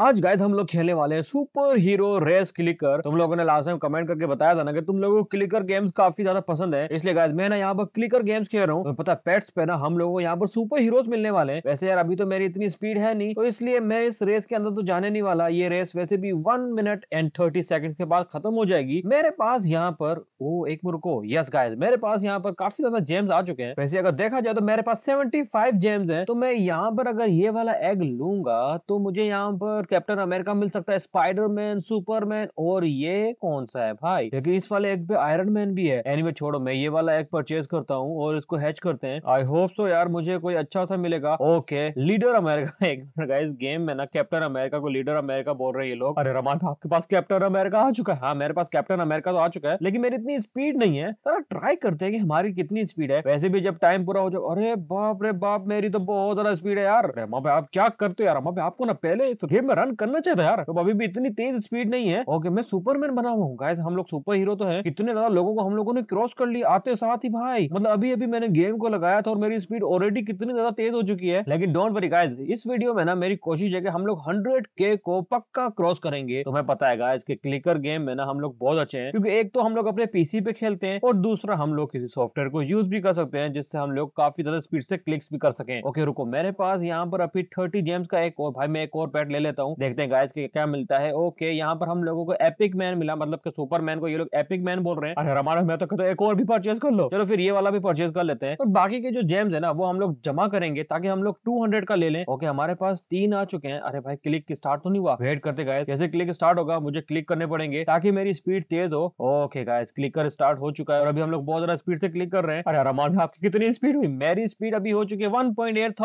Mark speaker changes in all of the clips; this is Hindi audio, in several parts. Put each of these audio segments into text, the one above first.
Speaker 1: आज गाइस हम लोग खेलने वाले हैं सुपर हीरो रेस क्लिकर तुम लोगों ने लास्ट टाइम कमेंट करके बताया था ना कि तुम लोगों को क्लिकर गेम्स काफी ज्यादा पसंद है इसलिए गाइस मैं ना यहाँ पर क्लिकर गेम्स खेल रहा हूँ तो पता पेट्स पे ना हम लोगों को यहाँ पर सुपर हीरोज मिलने वाले हैं वैसे यार अभी तो मेरी इतनी स्पीड है नहीं तो इसलिए मैं इस रेस के अंदर तो जाने नहीं वाला ये रेस वैसे भी one minute and thirty second के बाद खत्म हो जाएगी मेरे पास यहाँ पर वो एक मुर्को यस गाइस मेरे पास यहाँ पर काफी ज्यादा जेम्स आ चुके हैं वैसे अगर देखा जाए तो मेरे पास सेवेंटी फाइव जेम्स है तो मैं यहाँ पर अगर ये वाला एग लूंगा तो मुझे यहाँ पर कैप्टन अमेरिका मिल सकता है स्पाइडरमैन सुपरमैन और ये कौन सा है भाई लेकिन इस वाले एग पे आयरन मैन भी है एनीवे छोड़ो मैं ये वाला एग परचेज करता हूँ और इसको हैच करते हैं आई होप सो यार मुझे कोई अच्छा सा मिलेगा ओके लीडर अमेरिका एक इस गेम में ना कैप्टन अमेरिका को लीडर अमेरिका बोल रहे लोग अरे रमान आपके पास कैप्टन अमेरिका आ चुका है हाँ मेरे पास कैप्टन अमेरिका तो आ चुका है लेकिन मेरी इतनी स्पीड नहीं है जरा ट्राई करते हैं कि हमारी कितनी स्पीड है वैसे भी जब टाइम पूरा हो जाए अरे बाप रे बाप मेरी तो बहुत ज्यादा स्पीड है यार रमा पे आप क्या करते हो यार रमा पे आपको ना पहले इस गेम में हैरान करना चाहता यार तो अभी भी इतनी तेज स्पीड नहीं है ओके मैं सुपरमैन बना हुआ हूँ हम लोग सुपर हीरो तो है कितने ज्यादा लोगों को हम लोगों ने क्रॉस कर लिया आते साथ ही भाई मतलब अभी अभी मैंने गेम को लगाया था और मेरी स्पीड ऑलरेडी कितनी ज्यादा तेज हो चुकी है लेकिन डोंट वरी गाइज इस वीडियो में ना मेरी कोशिश है कि हम लोग हंड्रेड के को पक्का क्रॉस करेंगे तो मैं पता है गाइज के क्लिकर गेम में ना हम लोग बहुत अच्छे हैं क्योंकि एक तो हम लोग अपने पीसी पे खेलते हैं और दूसरा हम लोग किसी सॉफ्टवेयर को यूज भी कर सकते हैं जिससे हम लोग काफी ज्यादा स्पीड से क्लिक्स भी कर सके ओके रुको मेरे पास यहाँ पर अभी थर्टी गेम्स का एक और भाई मैं एक और पैट ले लेता लेता हूँ देखते हैं गाइस कि क्या मिलता है ओके यहाँ पर हम लोगों को एपिक मैन मिला मतलब कि सुपरमैन को ये लोग एपिक मैन बोल रहे हैं अरे मैं तो कहता एक और भी परचेज कर लो चलो फिर ये वाला भी परचेज कर लेते हैं और बाकी के जो जेम्स है ना वो हम लोग जमा करेंगे ताकि हम लोग टू का ले लें ओके हमारे पास तीन आ चुके हैं अरे भाई क्लिक स्टार्ट तो नहीं हुआ वेट करते गाय जैसे क्लिक स्टार्ट होगा मुझे क्लिक करने पड़ेंगे ताकि मेरी स्पीड तेज हो ओके गाइस क्लिकर स्टार्ट हो चुका है और अभी हम लोग बहुत ज्यादा स्पीड से क्लिक कर रहे हैं अरे रमान आपकी कितनी स्पीड हुई मेरी स्पीड अभी हो चुकी है वन पॉइंट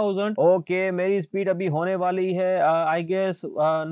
Speaker 1: ओके मेरी स्पीड अभी होने वाली है आई uh, गेस हाँ,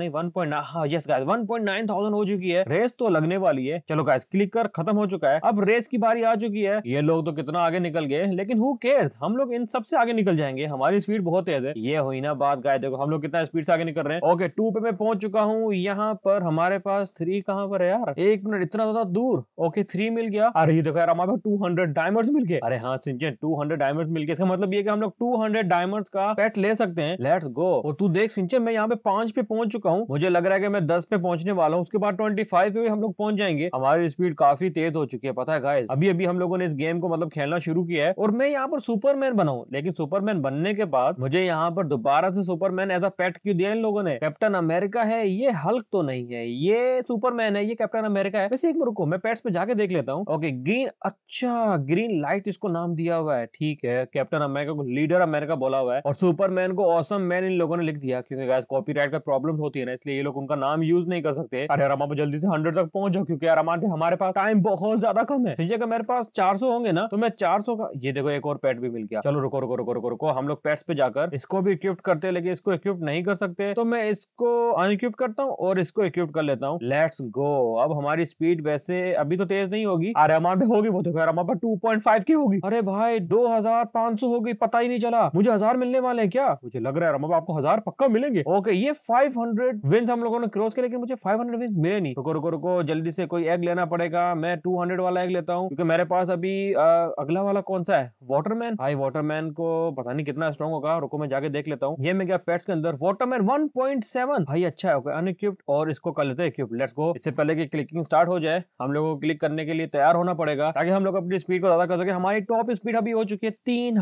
Speaker 1: हो चुकी है रेस तो लगने वाली है चलो गाइस क्लिक कर खत्म हो चुका है अब रेस की बारी आ चुकी है ये लोग तो कितना आगे निकल गए लेकिन हु केयर्स हम लोग इन सबसे आगे निकल जाएंगे हमारी स्पीड बहुत तेज है ये हुई ना बात गाय देखो हम लोग कितना स्पीड से आगे निकल रहे हैं ओके टू पे मैं पहुंच चुका हूँ यहाँ पर हमारे पास थ्री कहाँ पर है यार एक मिनट इतना ज्यादा दूर ओके थ्री मिल गया अरे देखो यार हमारे पास टू हंड्रेड डायमंड मिल गए अरे हाँ सिंचन टू हंड्रेड डायमंड मिल गए मतलब ये हम लोग टू हंड्रेड डायमंड का पेट ले सकते हैं लेट्स गो और तू देख सिंचन मैं यहाँ पे पांच पे पहुंच चुका हूँ मुझे लग रहा है कि मैं दस पे पहुंचने वाला हूँ उसके बाद ट्वेंटी फाइव पे भी हम लोग पहुंच जाएंगे हमारी स्पीड काफी तेज हो चुकी है पता है गाइस अभी अभी हम लोगों ने इस गेम को मतलब खेलना शुरू किया है और मैं यहाँ पर सुपरमैन बनाऊ लेकिन सुपरमैन बनने के बाद मुझे यहाँ पर दोबारा से सुपरमैन एज अ पेट क्यों दिया इन लोगों ने कैप्टन अमेरिका है ये हल्क तो नहीं है ये सुपरमैन है ये कैप्टन अमेरिका है वैसे एक बार रुको मैं पेट्स पे जाके देख लेता हूँ ओके ग्रीन अच्छा ग्रीन लाइट इसको नाम दिया हुआ है ठीक है कैप्टन अमेरिका को लीडर अमेरिका बोला हुआ है और सुपरमैन को औसम मैन इन लोगों ने लिख दिया क्योंकि गाइस कॉपीराइट का प्रॉब्लम होती है ना इसलिए ये लोग उनका नाम यूज नहीं कर सकते अरे यार आप जल्दी से हंड्रेड तक पहुंच जाओ क्योंकि यार हमारे पास टाइम बहुत ज्यादा कम है जगह मेरे पास चार होंगे ना तो मैं चार का ये देखो एक और पेट भी मिल गया चलो रुको रुको रुको रुको रुको हम लोग पेट्स पे जाकर इसको भी इक्विप्ट करते लेकिन इसको इक्विप्ट नहीं कर सकते तो मैं इसको अनइक्विप्ट करता हूँ और इसको इक्विप्ट कर लेता हूँ लेट्स गो अब हमारी स्पीड वैसे अभी तो तेज नहीं होगी अरे हमारे पे होगी वो देखो तो, यार हमारे टू पॉइंट फाइव की होगी अरे भाई दो हजार पांच सौ हो गई पता ही नहीं चला मुझे हजार मिलने वाले हैं क्या मुझे लग रहा है आपको हजार पक्का मिलेंगे ओके ये फाइव 500 विंस हम लोगों ने क्रॉस किया लेकिन मुझे 500 विंस मिले नहीं रुको रुको रुको जल्दी से कोई एग लेना पड़ेगा मैं 200 वाला एग लेता हूँ क्योंकि मेरे पास अभी आ, अगला वाला कौन सा है वाटरमैन भाई वाटरमैन को पता नहीं कितना स्ट्रॉन्ग होगा रुको मैं जाके देख लेता हूँ ये मैं गया पेट्स के अंदर वाटरमैन वन पॉइंट सेवन भाई अच्छा है अनइक्विप्ड और इसको कर लेते हैं लेट्स गो इससे पहले की क्लिकिंग स्टार्ट हो जाए हम लोगों को क्लिक करने के लिए तैयार होना पड़ेगा ताकि हम लोग अपनी स्पीड को ज्यादा कर सके हमारी टॉप स्पीड अभी हो चुकी है तीन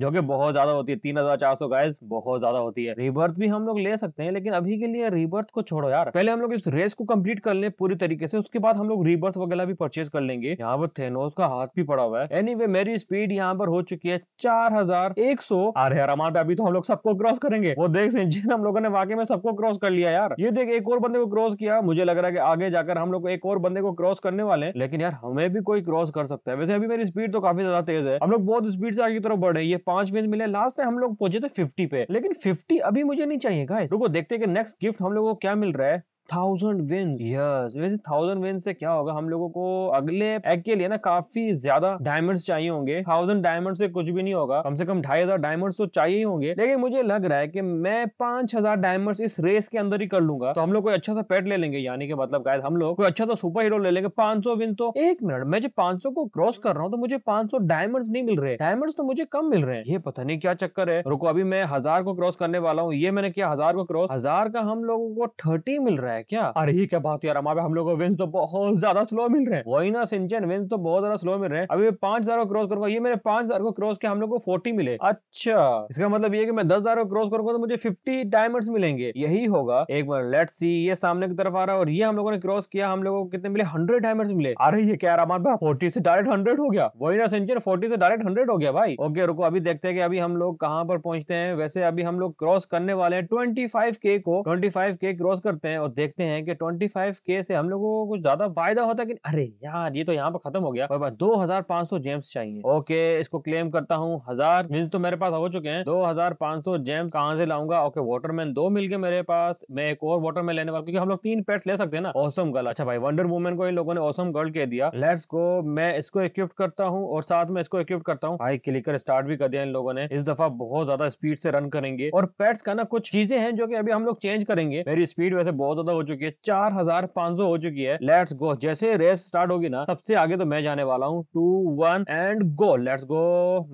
Speaker 1: जो कि बहुत ज्यादा होती है तीन हजार चार सौ बहुत ज्यादा होती है रिवर्थ भी हम लोग ले सकते हैं लेकिन अभी के लिए रिबर्थ को छोड़ो यार पहले हम लोग इस रेस को कंप्लीट कर ले पूरी तरीके से उसके बाद हम लोग रिबर्थ वगैरह भी परचेज कर लेंगे यहाँ पर थे का हाथ भी पड़ा हुआ है एनी मेरी स्पीड यहाँ पर हो चुकी है चार हजार एक सौ अरे यार हमारे अभी तो हम लोग सबको क्रॉस करेंगे वो देख जिन हम लोगों ने वाकई में सबको क्रॉस कर लिया यार ये देख एक और बंदे को क्रॉस किया मुझे लग रहा है कि आगे जाकर हम लोग एक और बंदे को क्रॉस करने वाले हैं लेकिन यार हमें भी कोई क्रॉस कर सकता है वैसे अभी मेरी स्पीड तो काफी ज्यादा तेज है हम लोग बहुत स्पीड से आगे की तरफ बढ़े ये पांच विंज मिले लास्ट में हम लोग पहुंचे थे फिफ्टी पे लेकिन फिफ्टी अभी मुझे नहीं चाहिए भाई रुको देखते हैं कि नेक्स्ट गिफ्ट हम लोगों को क्या मिल रहा है थाउजेंड विन यस वैसे थाउजेंड विन से क्या होगा हम लोगों को अगले एग के लिए ना काफी ज्यादा डायमंड्स चाहिए होंगे थाउजेंड डायमंड से कुछ भी नहीं होगा कम से कम ढाई हजार डायमंड तो चाहिए ही होंगे लेकिन मुझे लग रहा है कि मैं पांच हजार डायमंड इस रेस के अंदर ही कर लूंगा तो हम लोग कोई अच्छा सा पेट ले लेंगे यानी कि मतलब गायद हम लोग कोई अच्छा सा सुपर हीरो ले लेंगे पांच सौ विन तो एक मिनट मैं जब पांच सौ को क्रॉस कर रहा हूँ तो मुझे पांच सौ डायमंड नहीं मिल रहे डायमंड तो मुझे कम मिल रहे हैं ये पता नहीं क्या चक्कर है रुको अभी मैं हजार को क्रॉस करने वाला हूँ ये मैंने किया हजार को क्रॉस हजार का हम लोगों को थर्टी मिल रहा है है क्या अरे ही क्या बात यार हमारे हम लोग विंस तो बहुत ज्यादा स्लो मिल रहे हैं वही ना सिंचन विंस तो बहुत ज्यादा स्लो मिल रहे हैं अभी पांच हजार को क्रॉस करूंगा ये मेरे पांच हजार को क्रॉस के हम लोग को फोर्टी मिले अच्छा इसका मतलब ये कि मैं दस हजार को क्रॉस करूंगा तो मुझे फिफ्टी डायमंड मिलेंगे यही होगा एक बार लेट सी ये सामने की तरफ आ रहा है और ये हम लोगों ने क्रॉस किया हम लोगों को कितने मिले हंड्रेड डायमंड मिले अरे ये क्या रहा भाई फोर्टी से डायरेक्ट हंड्रेड हो गया वही ना सिंचन फोर्टी से डायरेक्ट हंड्रेड हो गया भाई ओके रुको अभी देखते हैं कि अभी हम लोग कहाँ पर पहुंचते हैं वैसे अभी हम लोग क्रॉस करने वाले हैं ट्वेंटी फाइव के को ट्वेंटी फाइव के क्रॉस करते हैं और देख देखते हैं कि 25 के से हम लोगों को कुछ ज्यादा फायदा होता है कि अरे यार ये तो यहाँ पर खत्म हो गया पर दो हजार जेम्स चाहिए ओके इसको क्लेम करता हूँ हजार मिल तो मेरे पास हो चुके हैं दो हजार पाँच सौ जेम्स कहाँ से लाऊंगा ओके वाटरमैन दो मिल गए मेरे पास मैं एक और वाटरमैन लेने वाला क्योंकि हम लोग तीन पेट्स ले सकते हैं ना औसम गर्ल अच्छा भाई वंडर वुमेन को इन लोगों ने औसम गर्ल कह दिया लेट्स को मैं इसको इक्विप्ट करता हूँ और साथ में इसको इक्विप्ट करता हूँ हाई क्लिकर स्टार्ट भी कर दिया इन लोगों ने इस दफा बहुत ज्यादा स्पीड से रन करेंगे और पेट्स का ना कुछ चीजें हैं जो की अभी हम लोग चेंज करेंगे मेरी स्पीड वैसे बहुत ज्यादा हो चुकी है चार हजार पांच सौ हो चुकी है लेट्स गो जैसे रेस स्टार्ट होगी ना सबसे आगे तो मैं जाने वाला हूँ two one and go let's go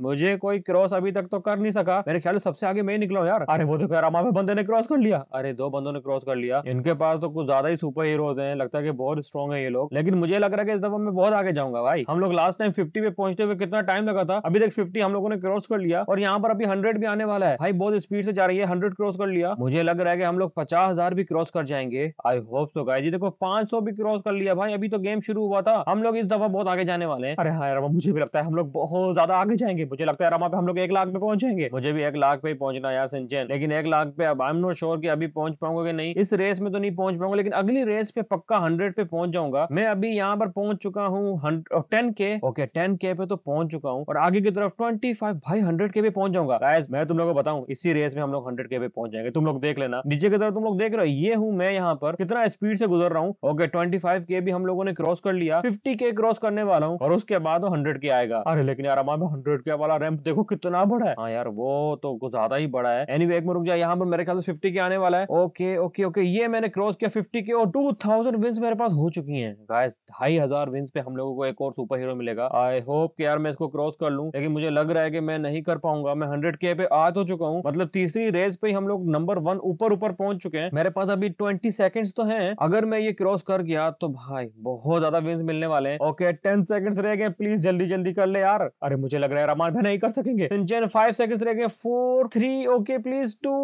Speaker 1: मुझे कोई क्रॉस अभी तक तो कर नहीं सका मेरे ख्याल सबसे आगे मैं निकला हूँ यार अरे वो देखो तो यार बंदे ने क्रॉस कर लिया अरे दो बंदों ने क्रॉस कर लिया इनके पास तो कुछ ज्यादा ही सुपर हीरो हैं लगता है कि बहुत स्ट्रॉग है ये लोग लेकिन मुझे लग रहा है कि इस दफा मैं बहुत आगे जाऊंगा भाई हम लोग लास्ट टाइम फिफ्टी पे पहुंचते हुए कितना टाइम लगा था अभी तक फिफ्टी हम लोगों ने क्रॉस कर लिया और यहाँ पर अभी हंड्रेड भी आने वाला है भाई बहुत स्पीड से जा रही है हंड्रेड क्रॉस कर लिया मुझे लग रहा है कि हम लोग पचास हजार भी क्रॉस कर जाएंगे आई होप सो गाइस देखो 500 भी क्रॉस कर लिया भाई अभी तो गेम शुरू हुआ था हम लोग इस दफा बहुत आगे जाने वाले हैं अरे हाँ यार मुझे भी लगता है हम लोग बहुत ज्यादा आगे जाएंगे मुझे लगता है यार पे हम लोग एक लाख पे पहुंचेंगे मुझे भी एक लाख पे ही पहुंचना यार सिंचन लेकिन एक लाख पे अब आई एम नॉट श्योर की अभी पहुंच पाऊंगा कि नहीं इस रेस में तो नहीं पहुंच पाऊंगा लेकिन अगली रेस पे पक्का हंड्रेड पे पहुंच जाऊंगा मैं अभी यहाँ पर पहुंच चुका हूँ टेन के ओके टेन के पे तो पहुंच चुका हूँ और आगे की तरफ ट्वेंटी फाइव भाई हंड्रेड के पे पहुंच जाऊंगा गाइस मैं तुम लोग को बताऊं इसी रेस में हम लोग हंड्रेड के पे पहुंच जाएंगे तुम लोग देख लेना नीचे की तरफ तुम लोग देख रहे हो ये हूँ मैं यहाँ यहाँ पर कितना स्पीड से गुजर रहा हूँ ओके ट्वेंटी फाइव के भी हम लोगों ने क्रॉस कर लिया फिफ्टी के क्रॉस करने वाला हूँ और उसके बाद हंड्रेड के आएगा अरे लेकिन यार हमारे हंड्रेड के वाला रैम्प देखो कितना बड़ा है हाँ यार वो तो ज्यादा ही बड़ा है एनी anyway, एक में रुक जाए यहाँ पर मेरे ख्याल से फिफ्टी के आने वाला है ओके ओके ओके ये मैंने क्रॉस किया फिफ्टी के और टू थाउजेंड विंस मेरे पास हो चुकी है गाय ढाई हजार विंस पे हम लोगों को एक और सुपर हीरो मिलेगा आई होप कि यार मैं इसको क्रॉस कर लूँ लेकिन मुझे लग रहा है कि मैं नहीं कर पाऊंगा मैं हंड्रेड के पे आ तो चुका हूँ मतलब तीसरी रेस पे हम लोग नंबर वन ऊपर ऊपर पहुंच चुके हैं मेरे पास अभी ट्वेंटी सेकंड्स तो हैं अगर मैं ये क्रॉस कर गया तो भाई बहुत ज्यादा विंस मिलने वाले हैं ओके टेन सेकंड्स रह गए प्लीज जल्दी जल्दी कर ले यार अरे मुझे लग रहा है रमान भाई नहीं कर सकेंगे फाइव सेकंड रह गए four three okay please two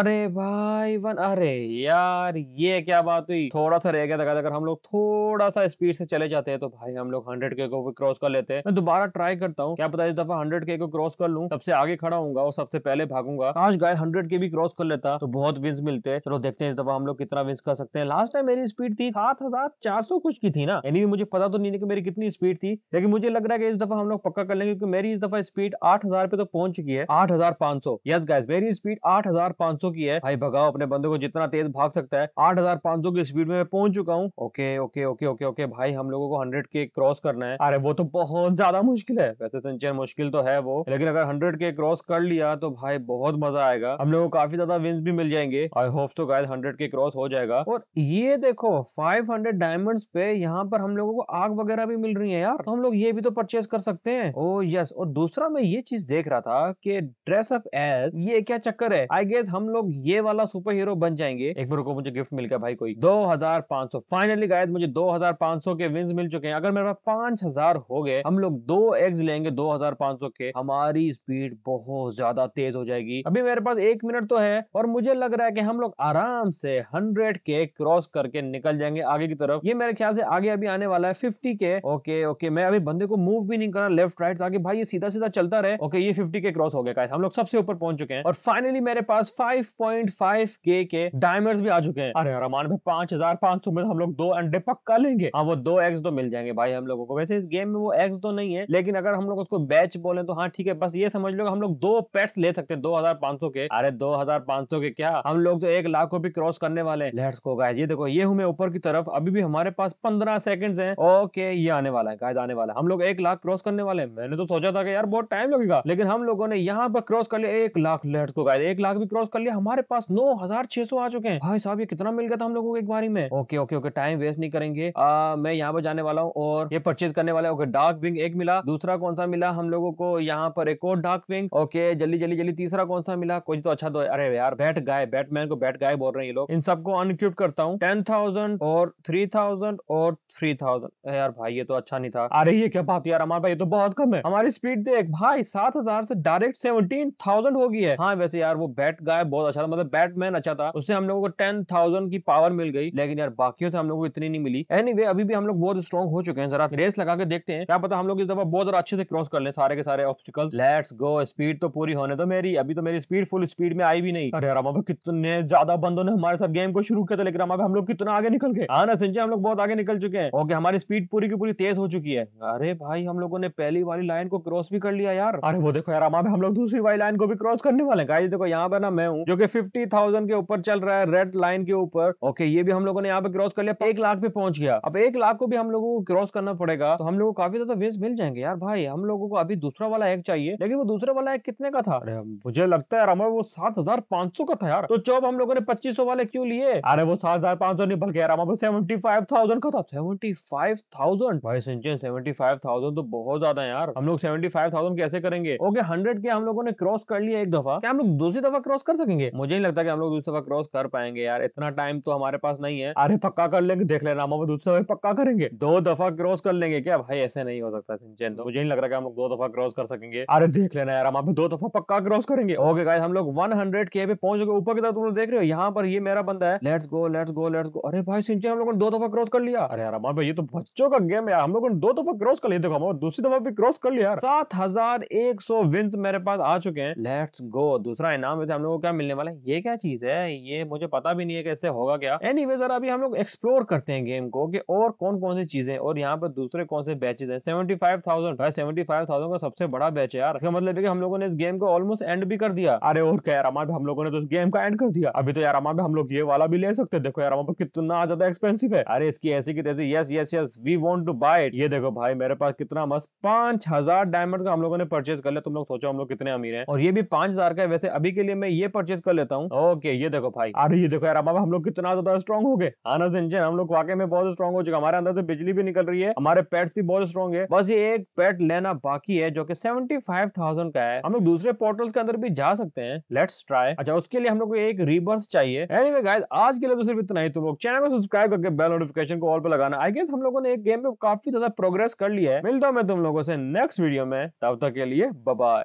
Speaker 1: अरे भाई वन अरे यार ये क्या बात हुई थोड़ा सा रह गया था अगर हम लोग थोड़ा सा स्पीड से चले जाते हैं तो भाई हम लोग हंड्रेड के को क्रॉस कर लेते हैं मैं दोबारा ट्राई करता हूँ क्या पता इस दफा हंड्रेड के को क्रॉस कर लू सबसे आगे खड़ा हूँ और सबसे पहले भागूंगा काश गाय हंड्रेड के भी क्रॉस कर लेता तो बहुत विंस मिलते चलो देखते हैं इस दफा हम लोग कितना विंस रिवाइज कर सकते हैं लास्ट टाइम मेरी स्पीड थी सात हजार चार सौ कुछ की थी ना यानी भी मुझे पता तो नहीं कि मेरी कितनी स्पीड थी लेकिन मुझे लग रहा है कि इस दफा हम लोग पक्का कर लेंगे क्योंकि मेरी इस दफा स्पीड आठ हजार पे तो पहुंच चुकी है आठ हजार पांच सौ यस गाइस मेरी स्पीड आठ हजार पांच सौ की है भाई भगाओ अपने बंदे को जितना तेज भाग सकता है आठ हजार पांच सौ की स्पीड में मैं पहुंच चुका हूँ okay okay okay okay okay भाई हम लोगों को हंड्रेड के क्रॉस करना है अरे वो तो बहुत ज्यादा मुश्किल है वैसे संचयन मुश्किल तो है वो लेकिन अगर हंड्रेड के क्रॉस कर लिया तो भाई बहुत मजा आएगा हम लोग को काफी ज्यादा विंस भी मिल जाएंगे आई होप तो गाय हंड्रेड के क्रॉस हो जाएगा जाएगा और ये देखो 500 डायमंड्स पे यहाँ पर हम लोगों को आग वगैरह भी मिल रही है यार तो हम लोग ये भी तो परचेज कर सकते हैं ओ यस और दूसरा मैं ये चीज देख रहा था कि ड्रेस अप एज ये क्या चक्कर है आई गेस हम लोग ये वाला सुपर हीरो बन जाएंगे एक बार को मुझे गिफ्ट मिल गया भाई कोई 2500 फाइनली गायद मुझे 2500 के विंस मिल चुके हैं अगर मेरे पास 5000 हो गए हम लोग दो एग्स लेंगे 2500 के हमारी स्पीड बहुत ज्यादा तेज हो जाएगी अभी मेरे पास एक मिनट तो है और मुझे लग रहा है कि हम लोग आराम से हंड्रेड हंड्रेड के क्रॉस करके निकल जाएंगे आगे की तरफ ये मेरे ख्याल से आगे अभी आने वाला है फिफ्टी के ओके ओके मैं अभी बंदे को मूव भी नहीं करा लेफ्ट राइट ताकि भाई ये सीधा सीधा चलता रहे ओके ये फिफ्टी के क्रॉस हो गया हम लोग सबसे ऊपर पहुंच चुके हैं और फाइनली मेरे पास फाइव पॉइंट फाइव के के डायमंड भी आ चुके हैं अरे रमान भाई पांच हजार पांच सौ में हम लोग दो अंडे पक्का लेंगे हाँ वो दो एक्स तो मिल जाएंगे भाई हम लोगों को वैसे इस गेम में वो एक्स तो नहीं है लेकिन अगर हम लोग उसको बैच बोले तो हाँ ठीक है बस ये समझ लो हम लोग दो पेट्स ले सकते हैं दो हजार पांच सौ के अरे दो हजार पांच सौ के क्या हम लोग तो एक लाख को भी क्रॉस करने वाले हर्ट्स को गाइस ये देखो ये हूँ मैं ऊपर की तरफ अभी भी हमारे पास पंद्रह सेकंड्स हैं ओके ये आने वाला है गाइस आने वाला है हम लोग एक लाख क्रॉस करने वाले हैं मैंने तो सोचा था कि यार बहुत टाइम लगेगा लेकिन हम लोगों ने यहाँ पर क्रॉस कर लिया एक लाख लेट्स को गाइस एक लाख भी क्रॉस कर लिया हमारे पास नौ हजार छह सौ आ चुके हैं भाई साहब ये कितना मिल गया था हम लोगों को एक बारी में okay okay okay time waste नहीं करेंगे आ, मैं यहाँ पर जाने वाला हूँ और ये परचेज करने वाला ओके डार्क विंग एक मिला दूसरा कौन सा मिला हम लोगों को यहाँ पर एक और डार्क विंग ओके जल्दी जल्दी जल्दी तीसरा कौन सा मिला कुछ तो अच्छा तो अरे यार बैठ गाय बैटमैन को बैट गाय बोल रहे हैं ये लोग इन सबको अन एग्जीक्यूट करता हूँ टेन थाउजेंड और थ्री थाउजेंड और थ्री थाउजेंड यार भाई ये तो अच्छा नहीं था अरे ये क्या बात यार हमारे भाई तो बहुत कम है हमारी स्पीड देख भाई सात हजार से डायरेक्ट सेवनटीन थाउजेंड हो गई है हाँ वैसे यार वो बैट गाय बहुत अच्छा था मतलब बैटमैन अच्छा था उससे हम लोगों को टेन थाउजेंड की पावर मिल गई लेकिन यार बाकियों से हम लोग को इतनी नहीं मिली एनी anyway, अभी भी हम लोग बहुत स्ट्रॉन्ग हो चुके हैं जरा रेस लगा के देखते हैं क्या पता हम लोग इस दफा बहुत अच्छे से क्रॉस कर ले सारे के सारे ऑब्स्टिकल लेट्स गो स्पीड तो पूरी होने दो मेरी अभी तो मेरी स्पीड फुल स्पीड में आई भी नहीं अरे यार कितने ज्यादा बंदों ने हमारे साथ गेम को शुरू के टेलीग्राम अब हम लोग कितना आगे निकल गए हाँ ना संजय हम लोग बहुत आगे निकल चुके हैं ओके हमारी स्पीड पूरी की पूरी तेज हो चुकी है अरे भाई हम लोगों ने पहली वाली लाइन को क्रॉस भी कर लिया यार अरे वो देखो यार हम लोग दूसरी वाली लाइन को भी क्रॉस करने वाले हैं देखो यहाँ पे ना मैं हूँ जो की फिफ्टी के ऊपर चल रहा है रेड लाइन के ऊपर ओके ये भी हम लोगों ने यहाँ पे क्रॉस कर लिया एक लाख पे पहुंच गया अब एक लाख को भी हम लोगों को क्रॉस करना पड़ेगा तो हम लोग को काफी ज्यादा वेस्ट मिल जाएंगे यार भाई हम लोगों को अभी दूसरा वाला एक चाहिए लेकिन वो दूसरा वाला एक कितने का था अरे मुझे लगता है यार वो सात हजार पांच सौ का था यार तो चौब हम लोगों ने पच्चीस सौ वाले क्यों लिए अरे वो सात हजार पांच सौ नहीं बल्कि यार हमारे सेवेंटी फाइव थाउजेंड का था सेवेंटी फाइव थाउजेंड भाई सिंचन सेवेंटी फाइव थाउजेंड तो बहुत ज्यादा है यार हम लोग सेवेंटी फाइव थाउजेंड कैसे करेंगे ओके हंड्रेड के हम लोगों ने क्रॉस कर लिया एक दफा क्या हम लोग दूसरी दफा क्रॉस कर सकेंगे मुझे नहीं लगता कि हम लोग दूसरी दफा क्रॉस कर पाएंगे यार इतना टाइम तो हमारे पास नहीं है अरे पक्का कर लेंगे देख लेना हम दूसरी दफा पक्का करेंगे दो दफा क्रॉस कर लेंगे क्या भाई ऐसे नहीं हो सकता सिंचन तो मुझे नहीं लग रहा कि हम लोग दो दफा क्रॉस कर सकेंगे अरे देख लेना यार हम दो दफा पक्का क्रॉस करेंगे ओके गाइस हम लोग वन हंड्रेड के पे पहुंच गए ऊपर की तरफ तुम लोग देख रहे हो यहाँ पर ये मेरा बंदा है let's go let's go let's go अरे भाई सिंचन हम लोगों ने दो दफा क्रॉस कर लिया अरे यार हमारे भाई ये तो बच्चों का गेम है हम लोगों ने दो दफा क्रॉस कर लिया देखो हम दूसरी दफा भी क्रॉस कर लिया सात हजार एक सौ विंस मेरे पास आ चुके हैं लेट्स गो दूसरा इनाम हम लोग को क्या मिलने वाला है ये क्या चीज है ये मुझे पता भी नहीं है कैसे होगा क्या एनी वे सर अभी हम लोग एक्सप्लोर करते हैं गेम को की और कौन कौन सी चीजें और यहाँ पर दूसरे कौन से बैचेज है सेवेंटी फाइव थाउजेंड भाई सेवेंटी फाइव थाउजेंड का सबसे बड़ा बैच है यार मतलब है कि हम लोगों ने इस गेम को ऑलमोस्ट एंड भी कर दिया अरे और क्या यार हम लोगों ने तो गेम का एंड कर दिया अभी तो यार हम लोग ये वाला भी ले कह सकते हो देखो यार वहाँ पर कितना ज्यादा एक्सपेंसिव है अरे इसकी ऐसी की तैसी yes yes yes we want to buy ये देखो भाई मेरे पास कितना मस्त पांच हजार डायमंड का हम लोगों ने परचेज कर लिया तुम लोग सोचो हम लोग कितने अमीर है और ये भी पांच हजार का है वैसे अभी के लिए मैं ये परचेज कर लेता हूँ ओके ये देखो भाई अरे ये देखो यार हम लोग कितना ज्यादा स्ट्रॉन्ग हो गए आना हाँ सिंचन हम लोग वाकई में बहुत स्ट्रॉन्ग हो चुका हमारे अंदर से बिजली भी निकल रही है हमारे पेट्स भी बहुत स्ट्रॉन्ग है बस ये एक पेट लेना बाकी है जो की सेवेंटी का है हम लोग दूसरे पोर्टल्स के अंदर भी जा सकते हैं लेट्स ट्राई अच्छा उसके लिए हम लोग को एक रिबर्स चाहिए एनीवे anyway, गाइस आज के लिए तो सिर्फ इतना ही तुम तो लोग चैनल को सब्सक्राइब करके बेल नोटिफिकेशन को ऑल पर लगाना आई गेस हम लोगों ने एक गेम में काफी ज्यादा प्रोग्रेस कर लिया है मिलता हूं मैं तुम लोगों से नेक्स्ट वीडियो में तब तक के लिए बाय